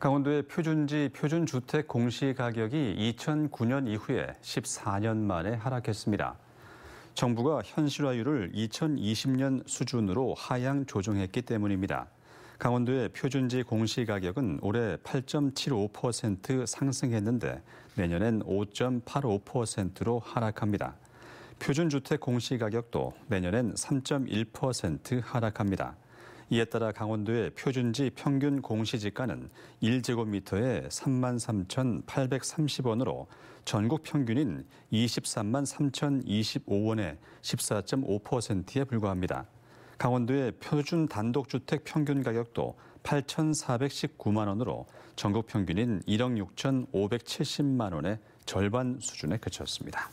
강원도의 표준지 표준주택 공시가격이 2009년 이후에 14년 만에 하락했습니다. 정부가 현실화율을 2020년 수준으로 하향 조정했기 때문입니다. 강원도의 표준지 공시가격은 올해 8.75% 상승했는데 내년엔 5.85%로 하락합니다. 표준주택 공시가격도 내년엔 3.1% 하락합니다. 이에 따라 강원도의 표준지 평균 공시지가는 1제곱미터에 33,830원으로 전국 평균인 23만 3,025원의 14.5%에 불과합니다. 강원도의 표준 단독주택 평균 가격도 8,419만 원으로 전국 평균인 1억 6,570만 원의 절반 수준에 그쳤습니다.